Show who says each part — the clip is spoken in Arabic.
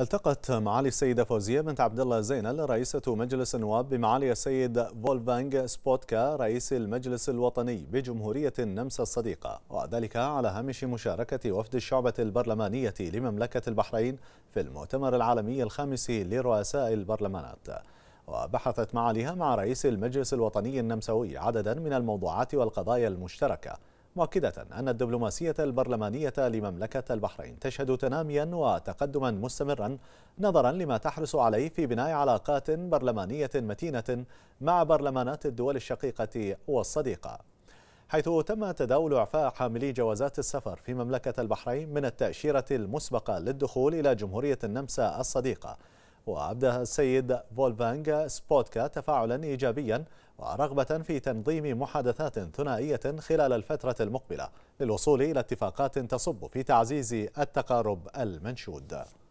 Speaker 1: التقت معالي السيدة فوزية بنت عبد الله زينل رئيسة مجلس النواب بمعالي السيد فولفانج سبوتكا رئيس المجلس الوطني بجمهورية النمسا الصديقة وذلك على هامش مشاركة وفد الشعبة البرلمانية لمملكة البحرين في المؤتمر العالمي الخامس لرؤساء البرلمانات وبحثت معاليها مع رئيس المجلس الوطني النمساوي عددا من الموضوعات والقضايا المشتركة مؤكدة أن الدبلوماسية البرلمانية لمملكة البحرين تشهد تناميا وتقدما مستمرا نظرا لما تحرص عليه في بناء علاقات برلمانية متينة مع برلمانات الدول الشقيقة والصديقة حيث تم تداول إعفاء حاملي جوازات السفر في مملكة البحرين من التأشيرة المسبقة للدخول إلى جمهورية النمسا الصديقة وأبدى السيد فولفانغ سبوتكا تفاعلا إيجابيا ورغبة في تنظيم محادثات ثنائية خلال الفترة المقبلة للوصول إلى اتفاقات تصب في تعزيز التقارب المنشود